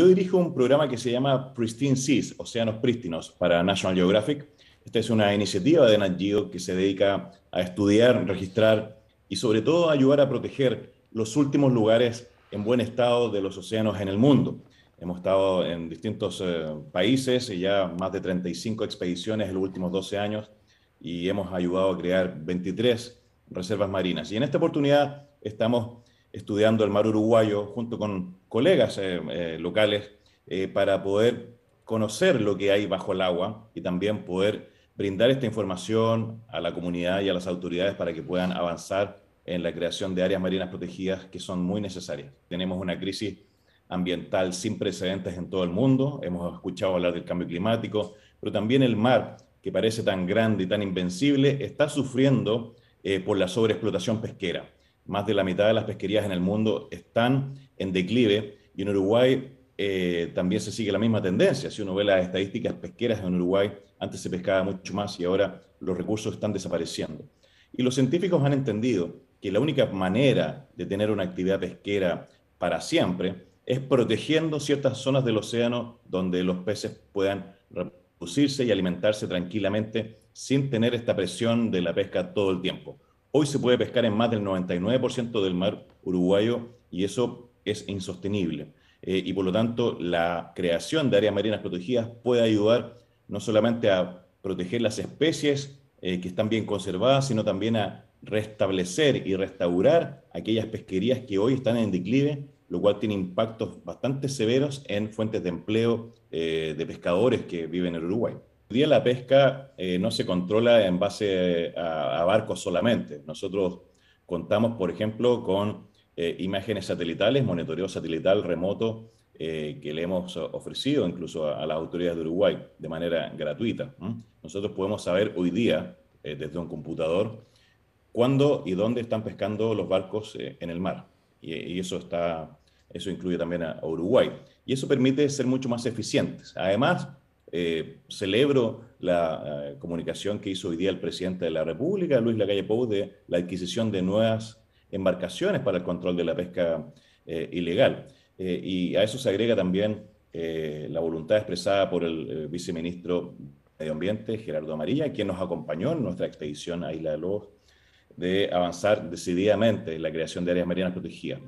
Yo dirijo un programa que se llama Pristine Seas, Océanos Prístinos, para National Geographic. Esta es una iniciativa de Nat que se dedica a estudiar, registrar y sobre todo ayudar a proteger los últimos lugares en buen estado de los océanos en el mundo. Hemos estado en distintos eh, países y ya más de 35 expediciones en los últimos 12 años y hemos ayudado a crear 23 reservas marinas. Y en esta oportunidad estamos estudiando el mar uruguayo junto con colegas eh, eh, locales eh, para poder conocer lo que hay bajo el agua y también poder brindar esta información a la comunidad y a las autoridades para que puedan avanzar en la creación de áreas marinas protegidas que son muy necesarias. Tenemos una crisis ambiental sin precedentes en todo el mundo, hemos escuchado hablar del cambio climático, pero también el mar, que parece tan grande y tan invencible, está sufriendo por la sobreexplotación pesquera. Más de la mitad de las pesquerías en el mundo están en declive y en Uruguay eh, también se sigue la misma tendencia. Si uno ve las estadísticas pesqueras en Uruguay, antes se pescaba mucho más y ahora los recursos están desapareciendo. Y los científicos han entendido que la única manera de tener una actividad pesquera para siempre es protegiendo ciertas zonas del océano donde los peces puedan reproducirse y alimentarse tranquilamente sin tener esta presión de la pesca todo el tiempo. Hoy se puede pescar en más del 99% del mar uruguayo y eso es insostenible. Eh, y por lo tanto, la creación de áreas marinas protegidas puede ayudar no solamente a proteger las especies eh, que están bien conservadas, sino también a restablecer y restaurar aquellas pesquerías que hoy están en declive, lo cual tiene impactos bastante severos en fuentes de empleo eh, de pescadores que viven en Uruguay. Hoy día la pesca eh, no se controla en base a, barcos solamente. Nosotros contamos, por ejemplo, con eh, imágenes satelitales, monitoreo satelital remoto eh, que le hemos ofrecido incluso a, las autoridades de Uruguay de manera gratuita. Nosotros podemos saber hoy día, desde un computador, cuándo y dónde están pescando los barcos en el mar. Y, eso, está, eso incluye también a Uruguay. Y eso permite ser mucho más eficientes. Además, eh, celebro la eh, comunicación que hizo hoy día el presidente de la República, Luis Lacalle Pou, de la adquisición de nuevas embarcaciones para el control de la pesca eh, ilegal. y a eso se agrega también la voluntad expresada por el viceministro de Medio Ambiente, Gerardo Amarilla, quien nos acompañó en nuestra expedición a Isla de Lobos, de avanzar decididamente en la creación de áreas marinas protegidas.